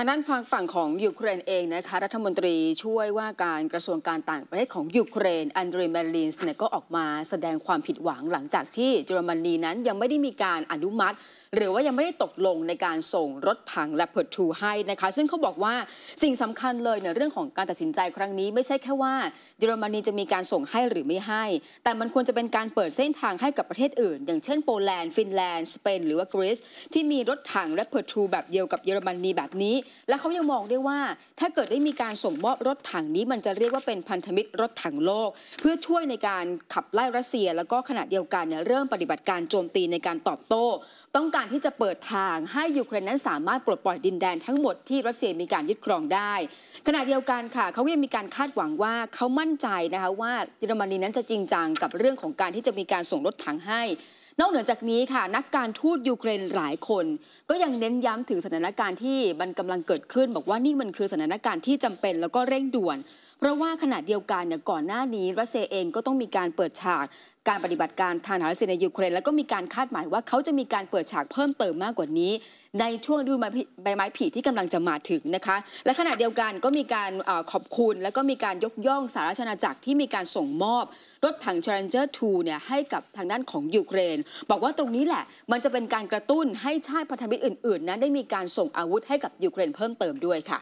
างด้านฝั่งฝั่งของยูเครนเองนะคะรัฐมนตรีช่วยว่าการกระทรวงการต่างประเทศของยูเครนอันเดรเมลินส์เนี่ยก็ออกมาแสดงความผิดหวังหลังจากที่เยอรมนีนั้นยังไม่ได้มีการอนุมัติ หรือว่ายังไม่ได้ตกลงในการส่งรถถังและเพิ์ทูให้นะคะ ซึ่งเขาบอกว่าสิ่งสำคัญเลยในเรื่องของการตัดสินใจครั้งนี้ไม่ใช่แค่ว่าเยอรมนีจะมีการส่งให้หรือไม่ให้ แต่มันควรจะเป็นการเปิดเส้นทางให้กับประเทศอื่น อย่างเช่นโปแลนด์ฟินแลนด์สเปนหรือว่ากรีซที่มีรถถังและเพิ์ทูแบบเดียวกับเยอรมนีแบบนี้และเขายังมองได้วว่าถ้าเกิดได้มีการส่งมอบรถถังนี้ มันจะเรียกว่าเป็นพันธมิตรรถถังโลก เพื่อช่วยในการขับไล่รัสเซีย แล้วก็ขณะเดียวกันเนี่ยเริ่มปฏิบัติการโจมตีในการตอบโต้ ต้องการที่จะเปิดทาง ให้ยูเครนนั้นสามารถปลดปล่อยดินแดนทั้งหมดที่รัสเซียมีการยึดครองได้ ขณะเดียวกันค่ะเขายังมีการคาดหวังว่าเขามั่นใจนะคะว่าเยอรมนีนั้นจะจริงจังกับเรื่องของการที่จะมีการส่งรถถังให้นอกเหนือจากนี้ค่ะนักการทูตยูเครนหลายคน ก็ยังเน้นย้ำถึงสถานการณ์ที่มันกำลังเกิดขึ้น บอกว่านี่มันคือสถานการณ์ที่จำเป็น แล้วก็เร่งด่วน เพราะว่าขณะเดียวกันเนี่ยก่อนหน้านี้รัสเซียเองก็ต้องมีการเปิดฉากการปฏิบัติการทางทหารเซียในยูเครนแล้วก็มีการคาดหมายว่าเขาจะมีการเปิดฉากเพิ่มเติมมากกว่านี้ ในช่วงดูใบไม้ผลที่กำลังจะมาถึงนะคะ และขณะเดียวกันก็มีการขอบคุณแล้วก็มีการยกย่องสาราชนาจักรที่มีการส่งมอบ รถถังชอร์เจอร์ทูเนี่ยให้กับทางด้านของยูเครน บอกว่าตรงนี้แหละ มันจะเป็นการกระตุ้นให้ชาติพันธมิตรอื่นๆนั้นได้มีการส่งอาวุธให้กับยูเครนเพิ่มเติมด้วยค่ะ